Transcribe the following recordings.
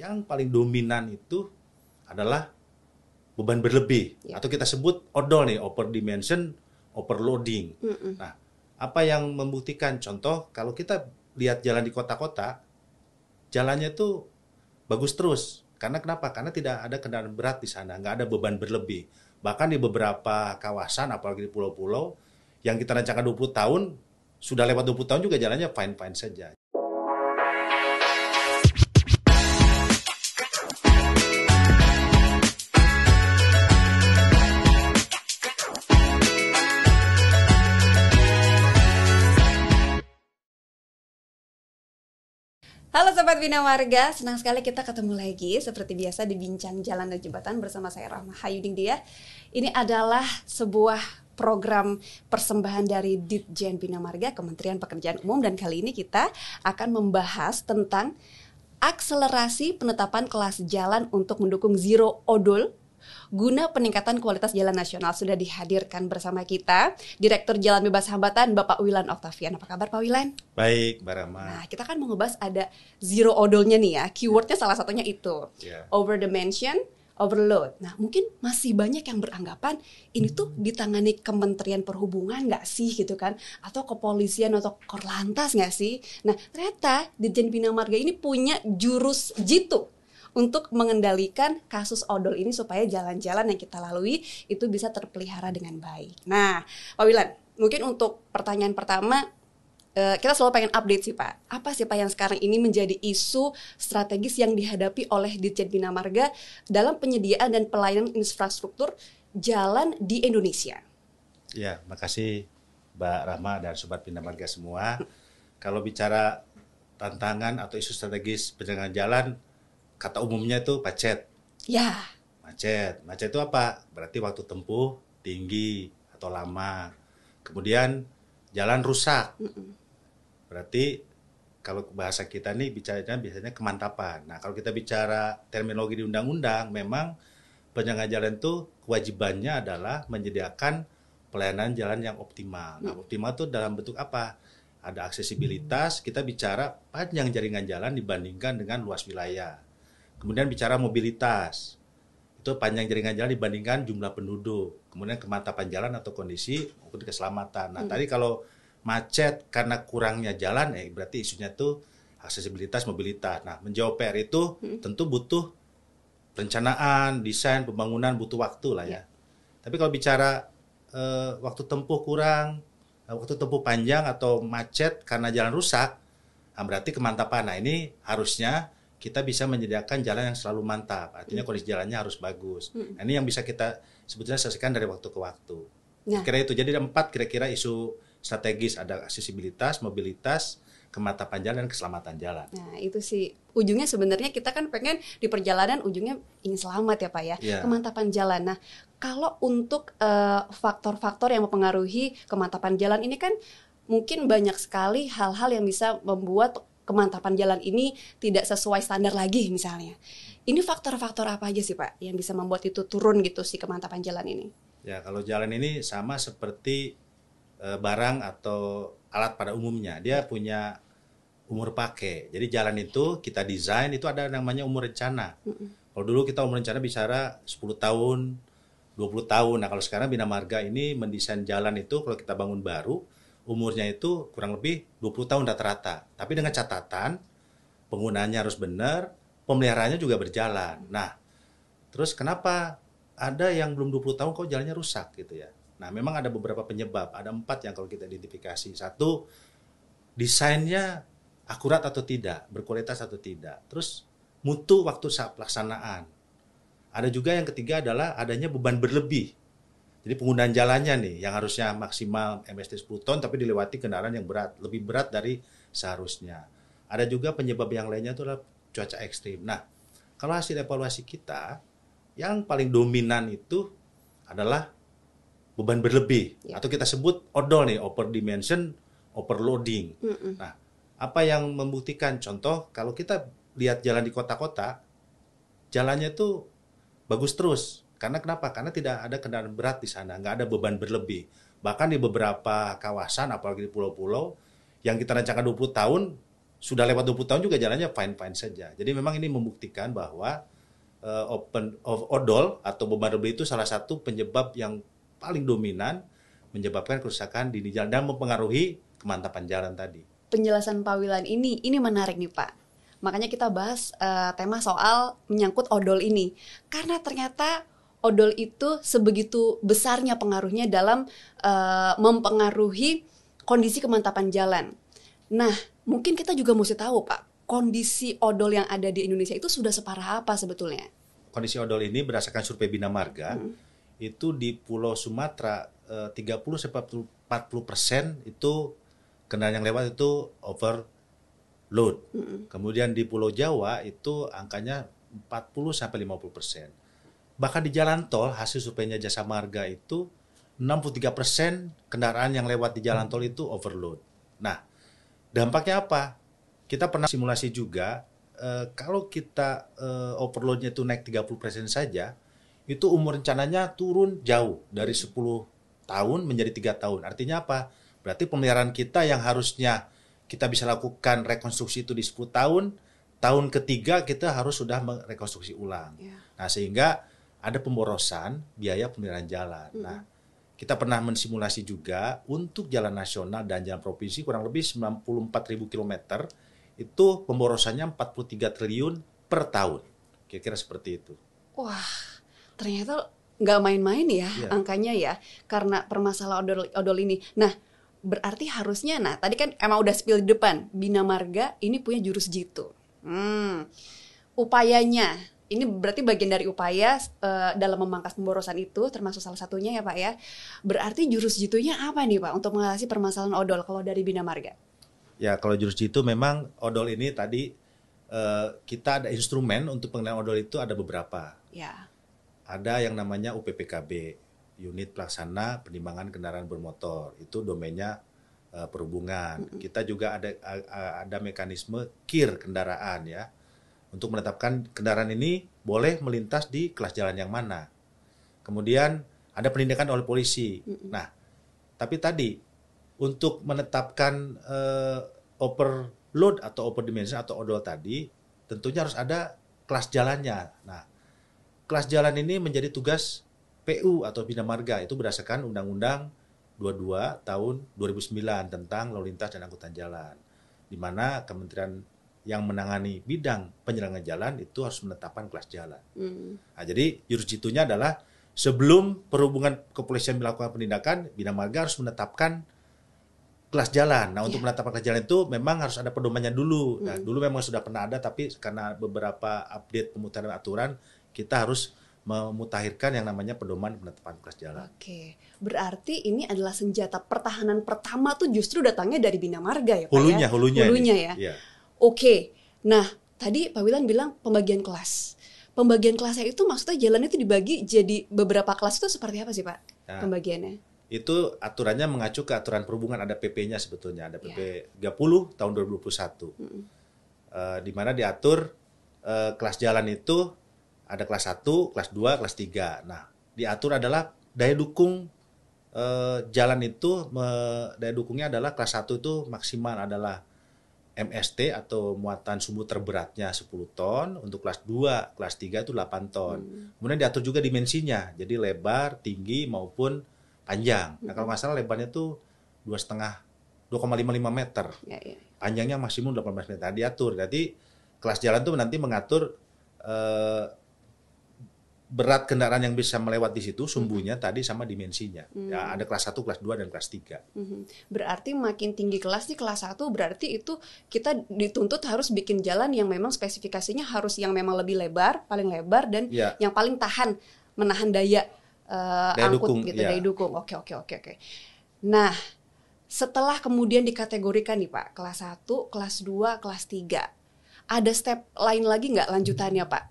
yang paling dominan itu adalah beban berlebih ya. atau kita sebut odol nih over dimension overloading. Mm -mm. Nah, apa yang membuktikan contoh kalau kita lihat jalan di kota-kota jalannya itu bagus terus. Karena kenapa? Karena tidak ada kendaraan berat di sana, nggak ada beban berlebih. Bahkan di beberapa kawasan apalagi di pulau-pulau yang kita rencanakan 20 tahun sudah lewat 20 tahun juga jalannya fine-fine saja. Sobat Bina Warga, senang sekali kita ketemu lagi seperti biasa di Bincang Jalan dan Jembatan bersama saya Rahma Hayuding dia. Ini adalah sebuah program persembahan dari Ditjen Bina Marga Kementerian Pekerjaan Umum dan kali ini kita akan membahas tentang akselerasi penetapan kelas jalan untuk mendukung zero odol Guna peningkatan kualitas jalan nasional sudah dihadirkan bersama kita Direktur Jalan Bebas Hambatan Bapak Wilan Oktavian. Apa kabar Pak Wilan? Baik, Mbak Rama. Nah, kita kan mau ada zero odolnya nih ya. Keywordnya salah satunya itu. Yeah. Over dimension, overload. Nah, mungkin masih banyak yang beranggapan ini tuh ditangani Kementerian Perhubungan nggak sih gitu kan? Atau kepolisian atau korlantas nggak sih? Nah, ternyata Dirjen Bina Marga ini punya jurus jitu untuk mengendalikan kasus odol ini supaya jalan-jalan yang kita lalui itu bisa terpelihara dengan baik. Nah, Pak Wilan, mungkin untuk pertanyaan pertama eh, kita selalu pengen update sih Pak. Apa sih Pak yang sekarang ini menjadi isu strategis yang dihadapi oleh Ditjen Bina Marga dalam penyediaan dan pelayanan infrastruktur jalan di Indonesia? Ya, makasih Mbak Rama dan Sobat Bina Marga semua. Kalau bicara tantangan atau isu strategis penyelenggaraan jalan, kata umumnya itu macet. Ya. Macet. Macet itu apa? Berarti waktu tempuh tinggi atau lama. Kemudian jalan rusak. Berarti kalau bahasa kita nih bicaranya biasanya kemantapan. Nah, kalau kita bicara terminologi di undang-undang, memang penjaga jalan itu kewajibannya adalah menyediakan pelayanan jalan yang optimal. Nah, mm. optimal itu dalam bentuk apa? Ada aksesibilitas, kita bicara panjang jaringan jalan dibandingkan dengan luas wilayah. Kemudian bicara mobilitas. Itu panjang jaringan jalan dibandingkan jumlah penduduk. Kemudian kemantapan jalan atau kondisi maupun keselamatan. Nah, hmm. tadi kalau macet karena kurangnya jalan ya berarti isunya itu aksesibilitas mobilitas. Nah, menjawab PR itu hmm. tentu butuh perencanaan, desain, pembangunan butuh waktu lah ya. ya. Tapi kalau bicara eh, waktu tempuh kurang, eh, waktu tempuh panjang atau macet karena jalan rusak, nah berarti kemantapan. Nah, ini harusnya kita bisa menyediakan jalan yang selalu mantap. Artinya mm. kondisi jalannya harus bagus. Mm. Nah, ini yang bisa kita sebetulnya selesaikan dari waktu ke waktu. Nah. Ya. Kira itu. Jadi ada empat kira-kira isu strategis. Ada aksesibilitas, mobilitas, kematapan jalan, dan keselamatan jalan. Nah, itu sih ujungnya sebenarnya kita kan pengen di perjalanan ujungnya ingin selamat ya Pak ya. ya. Kemantapan jalan. Nah, kalau untuk eh, faktor-faktor uh, faktor -faktor yang mempengaruhi kemantapan jalan ini kan mungkin banyak sekali hal-hal yang bisa membuat kemantapan jalan ini tidak sesuai standar lagi misalnya. Ini faktor-faktor apa aja sih Pak yang bisa membuat itu turun gitu sih kemantapan jalan ini? Ya kalau jalan ini sama seperti e, barang atau alat pada umumnya dia ya. punya umur pakai. Jadi jalan itu kita desain itu ada namanya umur rencana. mm hmm Kalau dulu kita umur rencana bicara 10 tahun, 20 tahun. Nah, kalau sekarang Bina Marga ini mendesain jalan itu kalau kita bangun baru umurnya itu kurang lebih 20 tahun rata-rata. Tapi dengan catatan penggunaannya harus benar, pemeliharaannya juga berjalan. Nah, terus kenapa ada yang belum 20 tahun kok jalannya rusak gitu ya. Nah, memang ada beberapa penyebab. Ada empat yang kalau kita identifikasi. Satu, desainnya akurat atau tidak, berkualitas atau tidak. Terus mutu waktu saat pelaksanaan. Ada juga yang ketiga adalah adanya beban berlebih jadi penggunaan jalannya nih yang harusnya maksimal MST 10 ton tapi dilewati kendaraan yang berat, lebih berat dari seharusnya. Ada juga penyebab yang lainnya itu adalah cuaca ekstrim. Nah, kalau hasil evaluasi kita yang paling dominan itu adalah beban berlebih ya. atau kita sebut odol nih over dimension overloading. Mm -mm. Nah, apa yang membuktikan contoh kalau kita lihat jalan di kota-kota jalannya itu bagus terus karena kenapa? Karena tidak ada kendaraan berat di sana, nggak ada beban berlebih. Bahkan di beberapa kawasan, apalagi di pulau-pulau, yang kita rencanakan 20 tahun, sudah lewat 20 tahun juga jalannya fine-fine saja. Jadi memang ini membuktikan bahwa uh, open of odol atau beban berlebih itu salah satu penyebab yang paling dominan menyebabkan kerusakan di jalan dan mempengaruhi kemantapan jalan tadi. Penjelasan Pak Wilan ini, ini menarik nih Pak makanya kita bahas uh, tema soal menyangkut odol ini karena ternyata odol itu sebegitu besarnya pengaruhnya dalam uh, mempengaruhi kondisi kemantapan jalan. Nah, mungkin kita juga mesti tahu, Pak, kondisi odol yang ada di Indonesia itu sudah separah apa sebetulnya? Kondisi odol ini berdasarkan survei Bina Marga hmm. itu di Pulau Sumatera 30 eh, 40 persen itu kendaraan yang lewat itu overload. Hmm. Kemudian di Pulau Jawa itu angkanya 40 sampai 50 persen Bahkan di jalan tol, hasil surveinya jasa marga itu 63% persen kendaraan yang lewat di jalan tol itu overload. Nah, dampaknya apa? Kita pernah simulasi juga, eh, kalau kita eh, overloadnya itu naik 30% persen saja, itu umur rencananya turun jauh dari 10 tahun menjadi 3 tahun. Artinya apa? Berarti pemeliharaan kita yang harusnya kita bisa lakukan rekonstruksi itu di 10 tahun, tahun ketiga kita harus sudah merekonstruksi ulang. Yeah. Nah, sehingga ada pemborosan biaya pemeliharaan jalan. Nah, kita pernah mensimulasi juga untuk jalan nasional dan jalan provinsi kurang lebih 94 ribu kilometer itu pemborosannya 43 triliun per tahun. Kira-kira seperti itu. Wah, ternyata nggak main-main ya yeah. angkanya ya karena permasalahan odol, odol ini. Nah, berarti harusnya nah tadi kan emang udah spill di depan Bina Marga ini punya jurus jitu. Hmm. Upayanya ini berarti bagian dari upaya uh, dalam memangkas pemborosan itu termasuk salah satunya ya Pak ya. Berarti jurus jitunya apa nih Pak untuk mengatasi permasalahan odol kalau dari Bina Marga? Ya, kalau jurus jitu memang odol ini tadi uh, kita ada instrumen untuk pengenalan odol itu ada beberapa. Ya. Ada yang namanya UPPKB, Unit Pelaksana Penimbangan Kendaraan Bermotor. Itu domainnya eh, perhubungan. Mm -hmm. Kita juga ada ada mekanisme kir kendaraan ya untuk menetapkan kendaraan ini boleh melintas di kelas jalan yang mana. Kemudian ada penindakan oleh polisi. Mm -mm. Nah, tapi tadi untuk menetapkan uh, eh, overload atau overdimension atau odol tadi, tentunya harus ada kelas jalannya. Nah, kelas jalan ini menjadi tugas PU atau Bina Marga itu berdasarkan Undang-Undang 22 tahun 2009 tentang lalu lintas dan angkutan jalan. Di mana Kementerian yang menangani bidang penyerangan jalan itu harus menetapkan kelas jalan. Mm. Nah, jadi jurisditunya adalah sebelum perhubungan kepolisian melakukan penindakan, bina marga harus menetapkan kelas jalan. Nah, yeah. untuk ya. menetapkan kelas jalan itu memang harus ada pedomannya dulu. Nah, hmm. dulu memang sudah pernah ada tapi karena beberapa update pemutaran aturan, kita harus memutahirkan yang namanya pedoman penetapan kelas jalan. Oke, berarti ini adalah senjata pertahanan pertama tuh justru datangnya dari bina marga ya, hulunya, ya? Hulunya, hulunya ya. ya. Oke, okay. nah tadi Pak Wilan bilang pembagian kelas. Pembagian kelasnya itu maksudnya jalannya itu dibagi jadi beberapa kelas itu seperti apa sih Pak ya. pembagiannya? Itu aturannya mengacu ke aturan perhubungan ada PP-nya sebetulnya ada PP ya. 30 tahun 2021. -hmm. uh, di mana diatur uh, kelas jalan itu ada kelas 1, kelas 2, kelas 3. Nah, diatur adalah daya dukung eh, jalan itu me, daya dukungnya adalah kelas 1 itu maksimal adalah MST atau muatan sumbu terberatnya 10 ton, untuk kelas 2, kelas 3 itu 8 ton. Hmm. Kemudian diatur juga dimensinya, jadi lebar, tinggi maupun panjang. Nah, kalau masalah hmm. lebarnya itu dua setengah 2,55 meter. Ya, ya. Panjangnya maksimum 18 meter nah, diatur. Jadi kelas jalan itu nanti mengatur eh, berat kendaraan yang bisa melewat di situ mhm. sumbunya hmm. tadi sama dimensinya. Hmm. Ya, ada kelas 1, kelas 2 dan kelas 3. Hmm. Berarti makin tinggi kelas di kelas 1 berarti itu kita dituntut harus bikin jalan yang memang spesifikasinya harus yang memang lebih lebar, paling lebar dan ya. yang paling tahan menahan daya uh, daya angkut dukung, gitu, ya. daya dukung. Oke, oke, oke, oke. Nah, setelah kemudian dikategorikan nih Pak, kelas 1, kelas 2, kelas 3. Ada step lain lagi nggak lanjutannya Pak?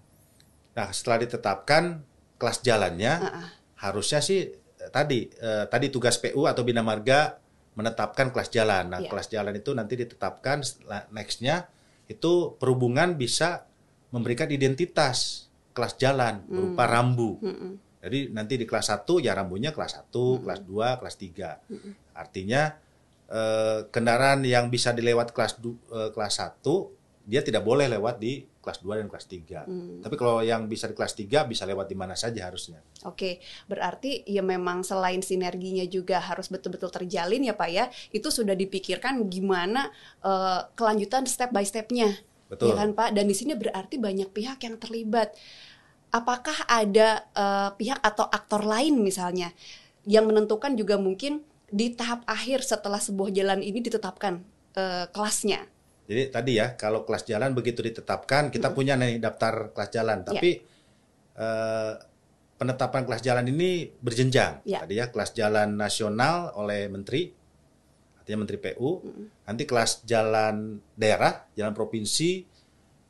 Nah, setelah ditetapkan kelas jalannya uh -uh. harusnya sih eh, tadi eh, tadi tugas PU atau bina marga menetapkan kelas jalan. Nah, yeah. kelas jalan itu nanti ditetapkan nextnya itu perhubungan bisa memberikan identitas kelas jalan mm. berupa rambu. Mm -mm. Jadi nanti di kelas 1 ya rambunya kelas 1, mm -mm. kelas 2, kelas 3. Mm -mm. Artinya eh, kendaraan yang bisa dilewat kelas du, eh, kelas 1 dia tidak boleh lewat di kelas 2 dan kelas 3. Hmm. Tapi kalau yang bisa di kelas 3 bisa lewat di mana saja harusnya. Oke, berarti ya memang selain sinerginya juga harus betul-betul terjalin ya Pak ya. Itu sudah dipikirkan gimana uh, kelanjutan step by stepnya. Betul. Ya kan Pak? Dan di sini berarti banyak pihak yang terlibat. Apakah ada uh, pihak atau aktor lain misalnya yang menentukan juga mungkin di tahap akhir setelah sebuah jalan ini ditetapkan uh, kelasnya jadi tadi ya kalau kelas jalan begitu ditetapkan kita -hmm. punya nih daftar kelas jalan ya. tapi yeah. eh, penetapan kelas jalan ini berjenjang. Yeah. Tadi ya kelas jalan nasional oleh menteri artinya menteri PU. -hmm. Nanti kelas jalan daerah, jalan provinsi,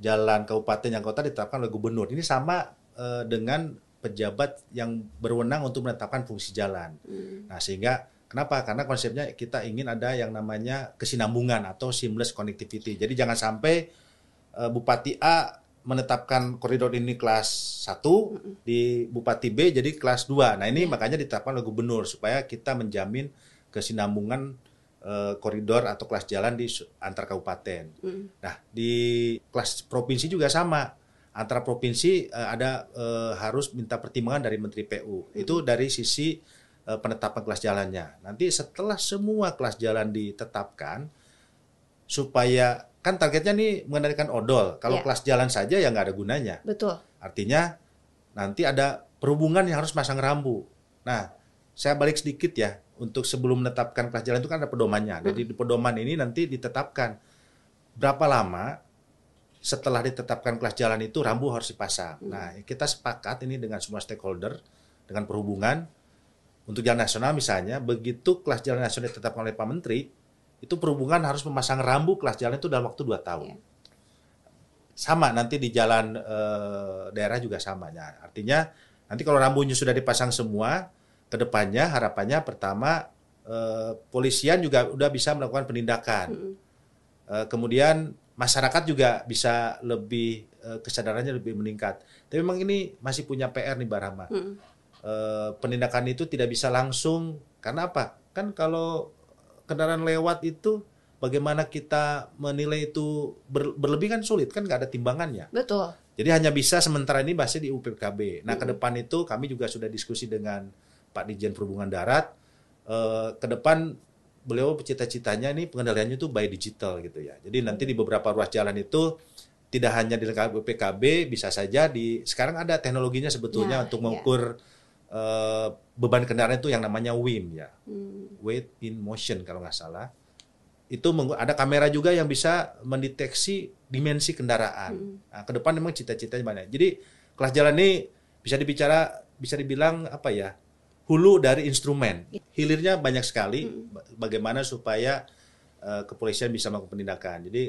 jalan kabupaten yang kota ditetapkan oleh gubernur. Ini sama eh, dengan pejabat yang berwenang untuk menetapkan fungsi jalan. -hmm. Nah, sehingga Kenapa? Karena konsepnya kita ingin ada yang namanya kesinambungan atau seamless connectivity. Jadi jangan sampai uh, Bupati A menetapkan koridor ini kelas 1 di Bupati B jadi kelas 2. Nah, ini iya. makanya ditetapkan oleh gubernur supaya kita menjamin kesinambungan eh, koridor atau kelas jalan di antar kabupaten. Mm. Nah, di kelas provinsi juga sama. Antara provinsi eh, ada eh, harus minta pertimbangan dari Menteri PU. Mm. Itu dari sisi Eh, penetapan kelas jalannya. Nanti setelah semua kelas jalan ditetapkan, supaya kan targetnya nih mengendalikan odol. Kalau yeah. kelas jalan saja ya nggak ada gunanya. Betul. Artinya nanti ada perhubungan yang harus masang rambu. Nah, saya balik sedikit ya untuk sebelum menetapkan kelas jalan itu kan ada pedomannya. Hmm. Jadi di pedoman ini nanti ditetapkan berapa lama setelah ditetapkan kelas jalan itu rambu harus dipasang. Hmm. Nah, kita sepakat ini dengan semua stakeholder dengan perhubungan untuk jalan nasional misalnya, begitu kelas jalan nasional ditetapkan oleh Pak Menteri, itu perhubungan harus memasang rambu kelas jalan itu dalam waktu 2 tahun. Ya. Sama nanti di jalan e, daerah juga sama. Ya. artinya nanti kalau rambunya sudah dipasang semua, kedepannya harapannya pertama e, polisian juga udah bisa melakukan penindakan. Hmm. E, kemudian masyarakat juga bisa lebih kesadarannya lebih meningkat. Tapi memang ini masih punya PR nih Barama. Hmm. Eh, penindakan itu tidak bisa langsung karena apa kan kalau kendaraan lewat itu bagaimana kita menilai itu ber, berlebih kan sulit kan nggak ada timbangannya betul jadi hanya bisa sementara ini masih di UPKB nah ke depan itu kami juga sudah diskusi dengan Pak Dijen Perhubungan Darat e, ke depan beliau cita-citanya ini pengendaliannya itu by digital gitu ya jadi nanti di beberapa ruas jalan itu tidak hanya di UPKB bisa saja di sekarang ada teknologinya sebetulnya ya, untuk ya. mengukur ya Eh, beban kendaraan itu yang namanya WIM ya, hmm. weight in motion kalau nggak salah. Itu ada kamera juga yang bisa mendeteksi dimensi kendaraan. Hmm. Nah, ke depan memang cita-citanya banyak. Jadi kelas jalan ini bisa dibicara bisa dibilang apa ya hulu dari instrumen hilirnya banyak sekali hmm. bagaimana supaya uh, kepolisian bisa melakukan penindakan jadi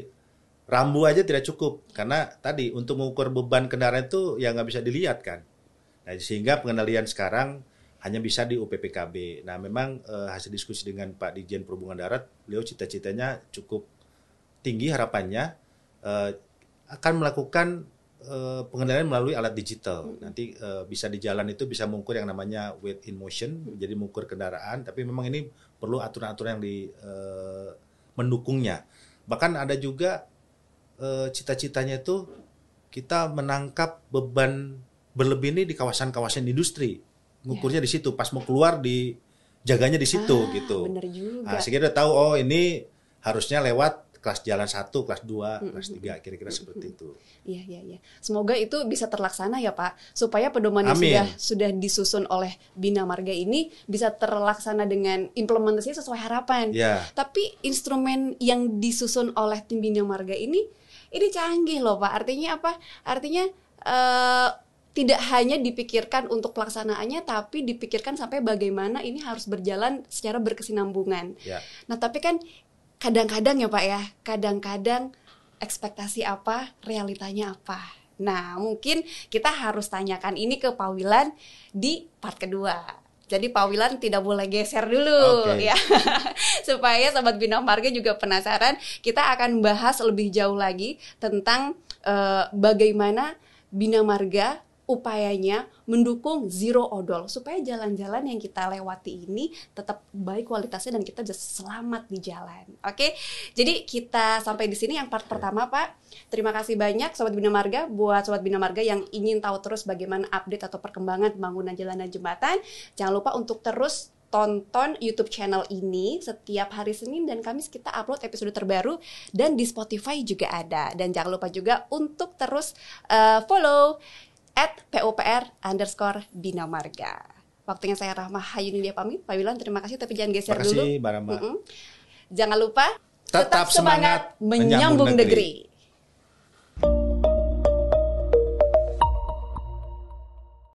rambu aja tidak cukup karena tadi untuk mengukur beban kendaraan itu ya nggak bisa dilihat kan Nah, sehingga pengendalian sekarang hanya bisa di UPPKB. Nah, memang eh, hasil diskusi dengan Pak Dijen Perhubungan Darat, beliau cita-citanya cukup tinggi harapannya eh, akan melakukan eh, pengendalian melalui alat digital. Hmm. Nanti eh, bisa di jalan itu bisa mengukur yang namanya weight in motion, hmm. jadi mengukur kendaraan. Tapi memang ini perlu aturan-aturan yang di eh, mendukungnya. Bahkan ada juga eh, cita-citanya itu kita menangkap beban berlebih ini di kawasan-kawasan industri ngukurnya yeah. di situ pas mau keluar di jaganya di situ ah, gitu bener Nah, sehingga udah tahu oh ini harusnya lewat kelas jalan satu kelas dua mm -hmm. kelas tiga kira-kira seperti itu. Iya, iya, iya. Semoga itu bisa terlaksana ya, Pak, supaya pedoman yang sudah sudah disusun oleh Bina Marga ini bisa terlaksana dengan implementasinya sesuai harapan. Yeah. Tapi instrumen yang disusun oleh tim Bina Marga ini ini canggih loh, Pak. Artinya apa? Artinya eh, tidak hanya dipikirkan untuk pelaksanaannya tapi dipikirkan sampai bagaimana ini harus berjalan secara berkesinambungan. Yeah. Nah, tapi kan kadang-kadang ya, Pak ya, kadang-kadang ekspektasi apa, realitanya apa. Nah, mungkin kita harus tanyakan ini ke Pak Wilan di part kedua. Jadi Pak Wilan tidak boleh geser dulu okay. ya. Supaya sobat Bina Marga juga penasaran, kita akan bahas lebih jauh lagi tentang uh, bagaimana Bina Marga upayanya mendukung zero odol supaya jalan-jalan yang kita lewati ini tetap baik kualitasnya dan kita bisa selamat di jalan. Oke. Jadi kita sampai di sini yang part pertama, Pak. Terima kasih banyak sobat Bina Marga buat sobat Bina Marga yang ingin tahu terus bagaimana update atau perkembangan pembangunan jalan dan jembatan. Jangan lupa untuk terus tonton YouTube channel ini setiap hari Senin dan Kamis kita upload episode terbaru dan di Spotify juga ada dan jangan lupa juga untuk terus uh, follow at PUPR underscore Bina Marga. Waktunya saya Rahma Hayuni dia pamit. Pak Wilan terima kasih tapi jangan geser terima kasih, dulu. Terima kasih Jangan lupa tetap, tetap semangat, semangat menyambung, menyambung negeri. negeri.